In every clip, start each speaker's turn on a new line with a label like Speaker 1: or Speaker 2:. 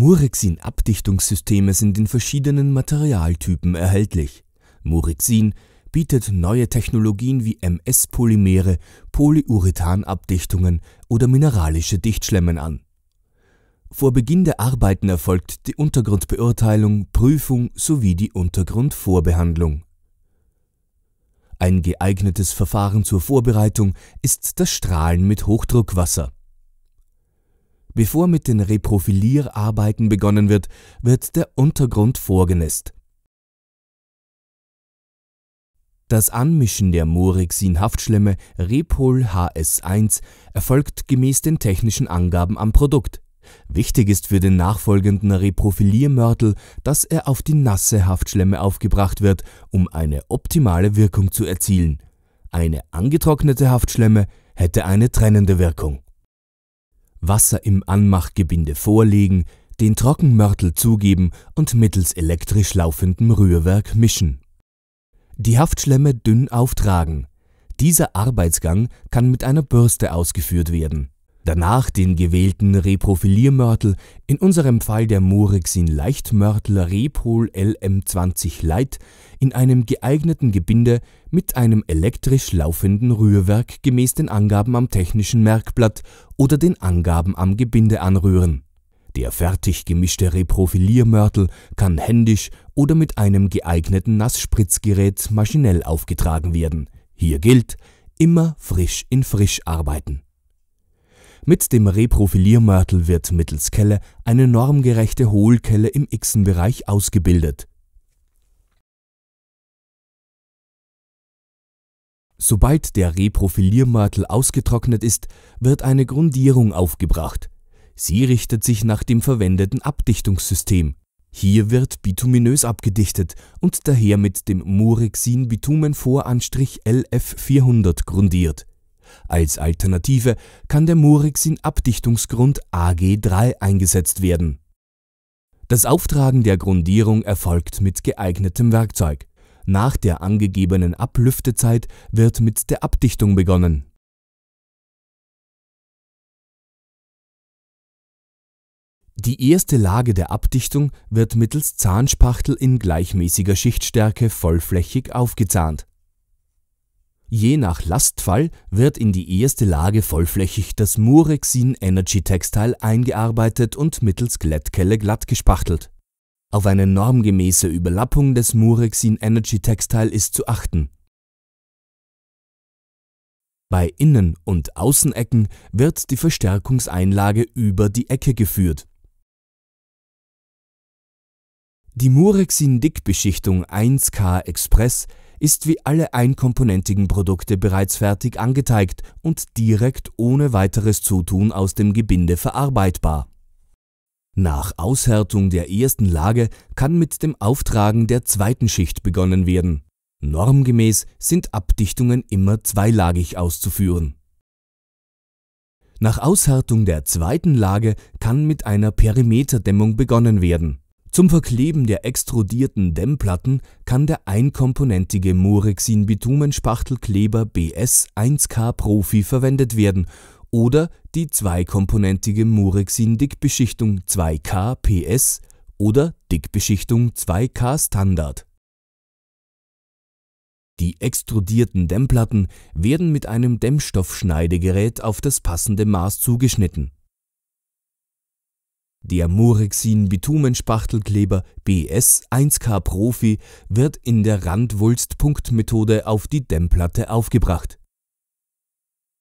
Speaker 1: Murexin-Abdichtungssysteme sind in verschiedenen Materialtypen erhältlich. Murexin bietet neue Technologien wie MS-Polymere, Polyurethan-Abdichtungen oder mineralische Dichtschlemmen an. Vor Beginn der Arbeiten erfolgt die Untergrundbeurteilung, Prüfung sowie die Untergrundvorbehandlung. Ein geeignetes Verfahren zur Vorbereitung ist das Strahlen mit Hochdruckwasser Bevor mit den Reprofilierarbeiten begonnen wird, wird der Untergrund vorgenässt. Das Anmischen der Morexin-Haftschlemme Repol HS1 erfolgt gemäß den technischen Angaben am Produkt. Wichtig ist für den nachfolgenden Reprofiliermörtel, dass er auf die nasse Haftschlemme aufgebracht wird, um eine optimale Wirkung zu erzielen. Eine angetrocknete Haftschlemme hätte eine trennende Wirkung. Wasser im Anmachgebinde vorlegen, den Trockenmörtel zugeben und mittels elektrisch laufendem Rührwerk mischen. Die Haftschlemme dünn auftragen. Dieser Arbeitsgang kann mit einer Bürste ausgeführt werden Danach den gewählten Reprofiliermörtel, in unserem Fall der Murexin Leichtmörtler Repol LM20 Light, in einem geeigneten Gebinde mit einem elektrisch laufenden Rührwerk gemäß den Angaben am technischen Merkblatt oder den Angaben am Gebinde anrühren. Der fertig gemischte Reprofiliermörtel kann händisch oder mit einem geeigneten Nassspritzgerät maschinell aufgetragen werden. Hier gilt, immer frisch in frisch arbeiten. Mit dem Reprofiliermörtel wird mittels Kelle eine normgerechte Hohlkelle im Xen-Bereich ausgebildet. Sobald der Reprofiliermörtel ausgetrocknet ist, wird eine Grundierung aufgebracht. Sie richtet sich nach dem verwendeten Abdichtungssystem. Hier wird bituminös abgedichtet und daher mit dem Murexin bitumen voranstrich LF400 grundiert. Als Alternative kann der Murex in Abdichtungsgrund AG3 eingesetzt werden. Das Auftragen der Grundierung erfolgt mit geeignetem Werkzeug. Nach der angegebenen Ablüftezeit wird mit der Abdichtung begonnen. Die erste Lage der Abdichtung wird mittels Zahnspachtel in gleichmäßiger Schichtstärke vollflächig aufgezahnt. Je nach Lastfall wird in die erste Lage vollflächig das Murexin Energy Textile eingearbeitet und mittels Glättkelle glatt gespachtelt. Auf eine normgemäße Überlappung des Murexin Energy Textile ist zu achten. Bei Innen- und Außenecken wird die Verstärkungseinlage über die Ecke geführt. Die Murexin Dickbeschichtung 1K Express ist wie alle einkomponentigen Produkte bereits fertig angeteigt und direkt ohne weiteres Zutun aus dem Gebinde verarbeitbar. Nach Aushärtung der ersten Lage kann mit dem Auftragen der zweiten Schicht begonnen werden. Normgemäß sind Abdichtungen immer zweilagig auszuführen. Nach Aushärtung der zweiten Lage kann mit einer Perimeterdämmung begonnen werden zum Verkleben der extrudierten Dämmplatten kann der einkomponentige murexin bitumenspachtelkleber BS 1K Profi verwendet werden oder die zweikomponentige murexin dickbeschichtung 2K PS oder Dickbeschichtung 2K Standard. Die extrudierten Dämmplatten werden mit einem Dämmstoffschneidegerät auf das passende Maß zugeschnitten der Murexin Bitumenspachtelkleber BS 1K Profi wird in der Randwulst-Punktmethode auf die Dämmplatte aufgebracht.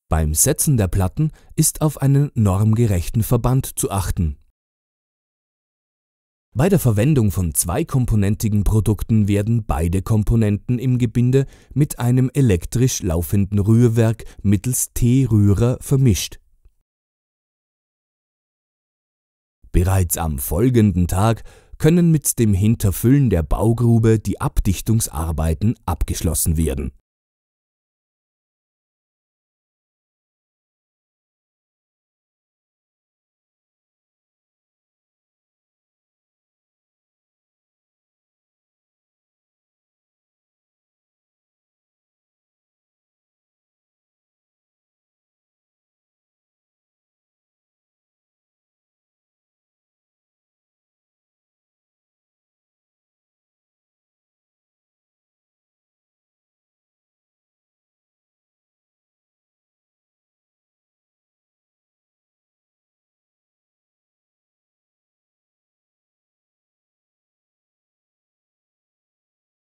Speaker 1: Beim Setzen der Platten ist auf einen normgerechten Verband zu achten. Bei der Verwendung von zweikomponentigen Produkten werden beide Komponenten im Gebinde mit einem elektrisch laufenden Rührwerk mittels T-Rührer vermischt. Bereits am folgenden Tag können mit dem Hinterfüllen der Baugrube die Abdichtungsarbeiten abgeschlossen werden